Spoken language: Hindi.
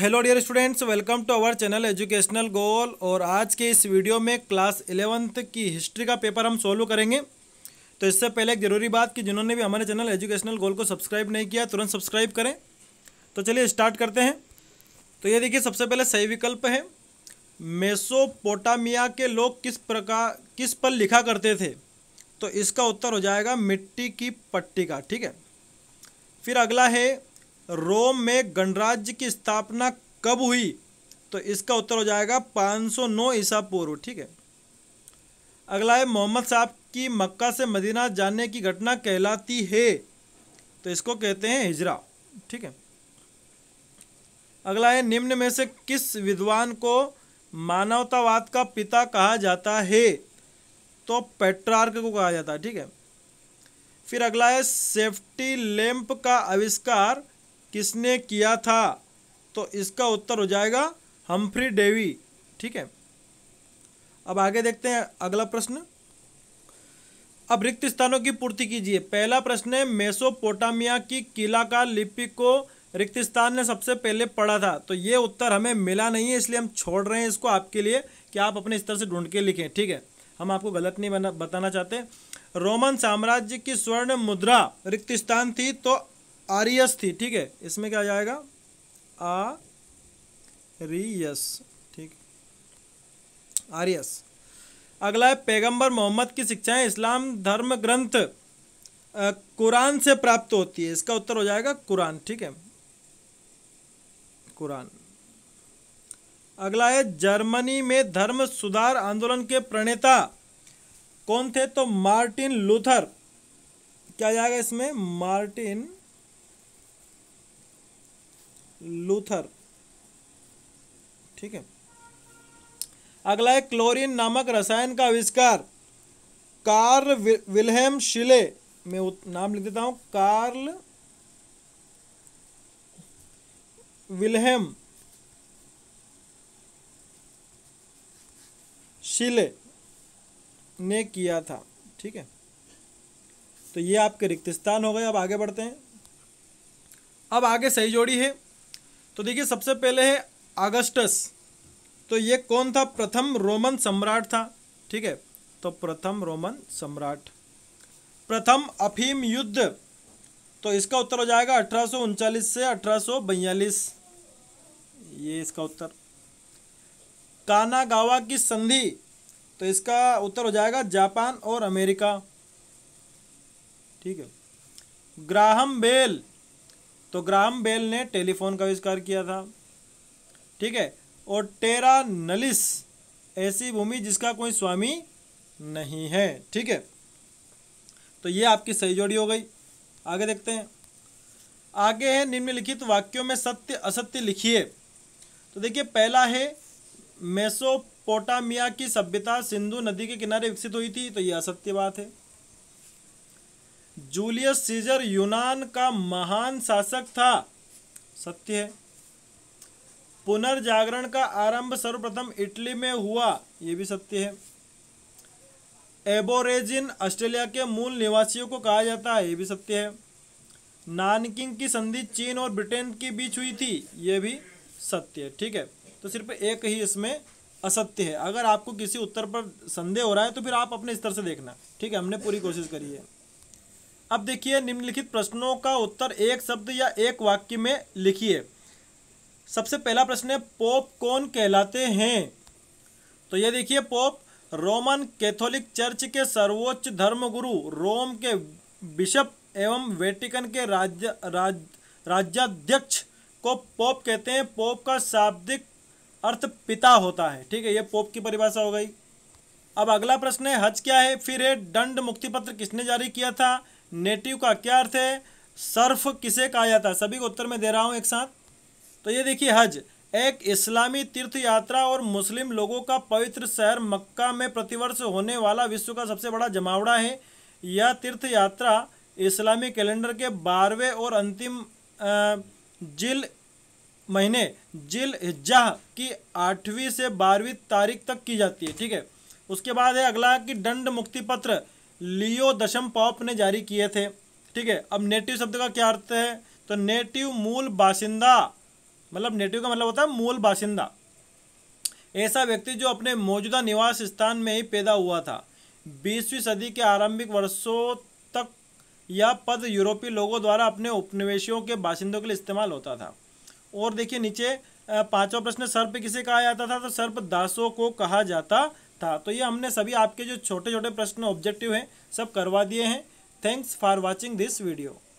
hello dear students welcome to our channel educational goal और आज के इस वीडियो में क्लास इलेवंथ की हिस्ट्री का पेपर हम सोल्व करेंगे तो इससे पहले एक ज़रूरी बात कि जिन्होंने भी हमारे चैनल एजुकेशनल गोल को सब्सक्राइब नहीं किया तुरंत सब्सक्राइब करें तो चलिए स्टार्ट करते हैं तो ये देखिए सबसे पहले सही विकल्प है मेसोपोटामिया के लोग किस प्रकार किस पर लिखा करते थे तो इसका उत्तर हो जाएगा मिट्टी की पट्टी का ठीक है फिर अगला है रोम में गणराज्य की स्थापना कब हुई तो इसका उत्तर हो जाएगा 509 ईसा पूर्व ठीक है अगला है मोहम्मद साहब की मक्का से मदीना जाने की घटना कहलाती है तो इसको कहते हैं हिजरा ठीक है अगला है निम्न में से किस विद्वान को मानवतावाद का पिता कहा जाता है तो पेट्रार्क को कहा जाता है ठीक है फिर अगला है सेफ्टी लैंप का आविष्कार किसने किया था तो इसका उत्तर हो जाएगा हम्फ्री डेवी ठीक है अब आगे देखते हैं अगला प्रश्न अब रिक्त स्थानों की पूर्ति कीजिए पहला प्रश्न है मेसोपोटामिया की किला का लिपि को रिक्त स्थान ने सबसे पहले पढ़ा था तो ये उत्तर हमें मिला नहीं है इसलिए हम छोड़ रहे हैं इसको आपके लिए कि आप अपने स्तर से ढूंढ के लिखें ठीक है हम आपको गलत नहीं बना बताना चाहते रोमन साम्राज्य की स्वर्ण मुद्रा रिक्त स्थान थी तो आरियस थी ठीक है इसमें क्या आ जाएगा आ रियस ठीक आरियस अगला है पैगंबर मोहम्मद की शिक्षाएं इस्लाम धर्म ग्रंथ कुरान से प्राप्त होती है इसका उत्तर हो जाएगा कुरान ठीक है कुरान अगला है जर्मनी में धर्म सुधार आंदोलन के प्रणेता कौन थे तो मार्टिन लूथर क्या जाएगा इसमें मार्टिन लूथर ठीक है अगला है क्लोरीन नामक रसायन का आविष्कार कार्ल विलहेम शिले मैं नाम लिख देता हूं कार्ल विलहेम शिले ने किया था ठीक है तो ये आपके रिक्त स्थान हो गए अब आगे बढ़ते हैं अब आगे सही जोड़ी है तो देखिए सबसे पहले है अगस्टस तो ये कौन था प्रथम रोमन सम्राट था ठीक है तो प्रथम रोमन सम्राट प्रथम अफीम युद्ध तो इसका उत्तर हो जाएगा अठारह से अठारह ये इसका उत्तर कानागावा की संधि तो इसका उत्तर हो जाएगा जापान और अमेरिका ठीक है ग्राहम बेल तो ग्राम बेल ने टेलीफोन का आविष्कार किया था ठीक है और टेरा नलिस ऐसी भूमि जिसका कोई स्वामी नहीं है ठीक है तो ये आपकी सही जोड़ी हो गई आगे देखते हैं आगे है निम्नलिखित वाक्यों में सत्य असत्य लिखिए तो देखिए पहला है मेसोपोटामिया की सभ्यता सिंधु नदी के किनारे विकसित हुई थी तो ये असत्य बात है जूलियस सीजर यूनान का महान शासक था सत्य है पुनर्जागरण का आरंभ सर्वप्रथम इटली में हुआ यह भी सत्य है एबोरेजिन ऑस्ट्रेलिया के मूल निवासियों को कहा जाता है यह भी सत्य है नानकिंग की संधि चीन और ब्रिटेन के बीच हुई थी ये भी सत्य है ठीक है तो सिर्फ एक ही इसमें असत्य है अगर आपको किसी उत्तर पर संदेह हो रहा है तो फिर आप अपने स्तर से देखना ठीक है हमने पूरी कोशिश करी है अब देखिए निम्नलिखित प्रश्नों का उत्तर एक शब्द या एक वाक्य में लिखिए सबसे पहला प्रश्न है पोप कौन कहलाते हैं तो ये देखिए पोप रोमन कैथोलिक चर्च के सर्वोच्च धर्मगुरु रोम के बिशप एवं वेटिकन के राज्य राज राज्याध्यक्ष को पोप कहते हैं पोप का शाब्दिक अर्थ पिता होता है ठीक है ये पोप की परिभाषा हो गई अब अगला प्रश्न है हज क्या है फिर है दंड मुक्ति पत्र किसने जारी किया था नेटिव का क्या अर्थ है सर्फ किसे कहा जाता है सभी को उत्तर में दे रहा हूँ एक साथ तो ये देखिए हज एक इस्लामी तीर्थ यात्रा और मुस्लिम लोगों का पवित्र शहर मक्का में प्रतिवर्ष होने वाला विश्व का सबसे बड़ा जमावड़ा है यह तीर्थ यात्रा इस्लामी कैलेंडर के बारहवें और अंतिम जिल महीने जिल हिज्जा की आठवीं से बारहवीं तारीख तक की जाती है ठीक है उसके बाद है अगला कि दंड मुक्ति पत्र लियो दशम पॉप ने जारी किए थे ठीक है अब नेटिव शब्द का क्या अर्थ है तो नेटिव मूल बासिंदा मतलब नेटिव का मतलब होता है मूल बासिंदा ऐसा व्यक्ति जो अपने मौजूदा निवास स्थान में ही पैदा हुआ था बीसवीं सदी के आरंभिक वर्षों तक यह पद यूरोपीय लोगों द्वारा अपने उपनिवेशियों के बासिंदों के लिए इस्तेमाल होता था और देखिए नीचे पांचवा प्रश्न सर्प किसे कहा जाता था तो सर्प दासों को कहा जाता था तो ये हमने सभी आपके जो छोटे छोटे प्रश्न ऑब्जेक्टिव हैं सब करवा दिए हैं thanks for watching this video